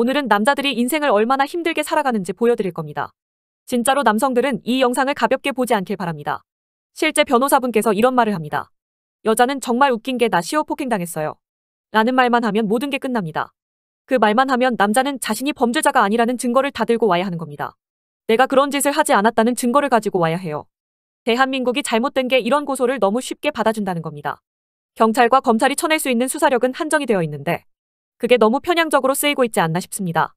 오늘은 남자들이 인생을 얼마나 힘들게 살아가는지 보여드릴 겁니다. 진짜로 남성들은 이 영상을 가볍게 보지 않길 바랍니다. 실제 변호사분께서 이런 말을 합니다. 여자는 정말 웃긴 게 나 시어 폭행당했어요. 라는 말만 하면 모든 게 끝납니다. 그 말만 하면 남자는 자신이 범죄자가 아니라는 증거를 다 들고 와야 하는 겁니다. 내가 그런 짓을 하지 않았다는 증거를 가지고 와야 해요. 대한민국이 잘못된 게 이런 고소를 너무 쉽게 받아준다는 겁니다. 경찰과 검찰이 쳐낼 수 있는 수사력은 한정이 되어 있는데 그게 너무 편향적으로 쓰이고 있지 않나 싶습니다.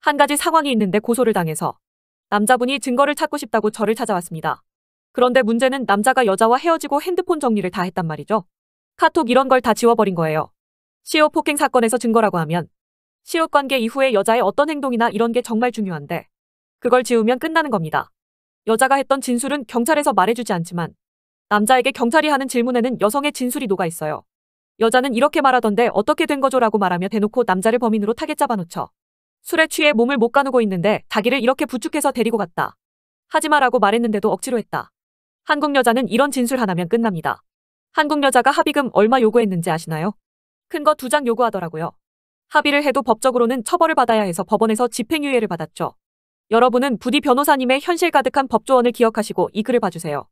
한 가지 상황이 있는데 고소를 당해서 남자분이 증거를 찾고 싶다고 저를 찾아왔습니다. 그런데 문제는 남자가 여자와 헤어지고 핸드폰 정리를 다 했단 말이죠. 카톡 이런 걸 다 지워버린 거예요. 시호 폭행 사건에서 증거라고 하면 시호 관계 이후에 여자의 어떤 행동이나 이런 게 정말 중요한데 그걸 지우면 끝나는 겁니다. 여자가 했던 진술은 경찰에서 말해주지 않지만 남자에게 경찰이 하는 질문에는 여성의 진술이 녹아 있어요. 여자는 이렇게 말하던데 어떻게 된 거죠 라고 말하며 대놓고 남자를 범인으로 타겟 잡아놓쳐. 술에 취해 몸을 못 가누고 있는데 자기를 이렇게 부축해서 데리고 갔다. 하지마라고 말했는데도 억지로 했다. 한국 여자는 이런 진술 하나면 끝납니다. 한국 여자가 합의금 얼마 요구했는지 아시나요? 큰 거 두 장 요구하더라고요. 합의를 해도 법적으로는 처벌을 받아야 해서 법원에서 집행유예를 받았죠. 여러분은 부디 변호사님의 현실 가득한 법조언을 기억하시고 이 글을 봐주세요.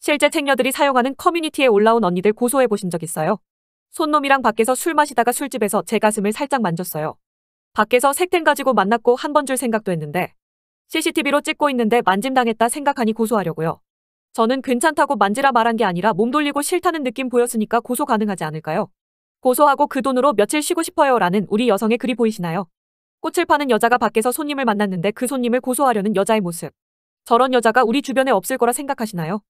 실제 책녀들이 사용하는 커뮤니티에 올라온 언니들 고소해 보신 적 있어요? 손놈이랑 밖에서 술 마시다가 술집에서 제 가슴을 살짝 만졌어요. 밖에서 색텐 가지고 만났고 한 번 줄 생각도 했는데 CCTV로 찍고 있는데 만짐당했다 생각하니 고소하려고요. 저는 괜찮다고 만지라 말한 게 아니라 몸 돌리고 싫다는 느낌 보였으니까 고소 가능하지 않을까요? 고소하고 그 돈으로 며칠 쉬고 싶어요 라는 우리 여성의 글이 보이시나요? 꽃을 파는 여자가 밖에서 손님을 만났는데 그 손님을 고소하려는 여자의 모습. 저런 여자가 우리 주변에 없을 거라 생각하시나요?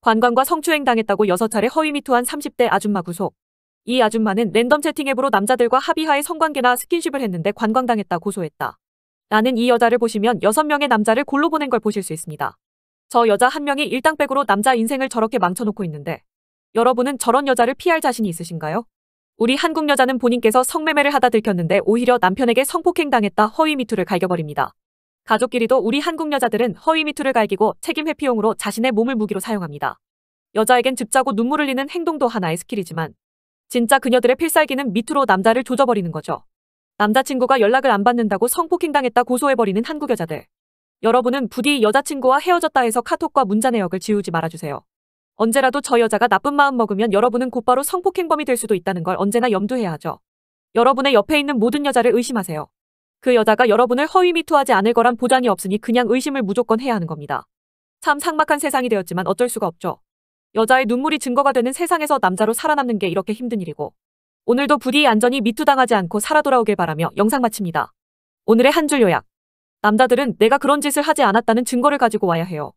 관광과 성추행 당했다고 6차례 허위 미투한 30대 아줌마 구속. 이 아줌마는 랜덤 채팅 앱으로 남자들과 합의하에 성관계나 스킨십을 했는데 관광당했다 고소했다. 라는이 여자를 보시면 6명의 남자를 골로 보낸 걸 보실 수 있습니다. 저 여자 한 명이 일당백으로 남자 인생을 저렇게 망쳐놓고 있는데 여러분은 저런 여자를 피할 자신이 있으신가요? 우리 한국 여자는 본인께서 성매매를 하다 들켰는데 오히려 남편에게 성폭행당했다 허위 미투를 갈겨버립니다. 가족끼리도 우리 한국 여자들은 허위 미투를 갈기고 책임 회피용으로 자신의 몸을 무기로 사용합니다. 여자에겐 집자고 눈물 흘리는 행동도 하나의 스킬이지만 진짜 그녀들의 필살기는 밑으로 남자를 조져버리는 거죠. 남자친구가 연락을 안 받는다고 성폭행당했다 고소해버리는 한국 여자들. 여러분은 부디 여자친구와 헤어졌다 해서 카톡과 문자 내역을 지우지 말아주세요. 언제라도 저 여자가 나쁜 마음 먹으면 여러분은 곧바로 성폭행범이 될 수도 있다는 걸 언제나 염두해야 하죠. 여러분의 옆에 있는 모든 여자를 의심하세요. 그 여자가 여러분을 허위 미투하지 않을 거란 보장이 없으니 그냥 의심을 무조건 해야 하는 겁니다. 참 상막한 세상이 되었지만 어쩔 수가 없죠. 여자의 눈물이 증거가 되는 세상에서 남자로 살아남는 게 이렇게 힘든 일이고 오늘도 부디 안전히 미투당하지 않고 살아 돌아오길 바라며 영상 마칩니다. 오늘의 한 줄 요약. 남자들은 내가 그런 짓을 하지 않았다는 증거를 가지고 와야 해요.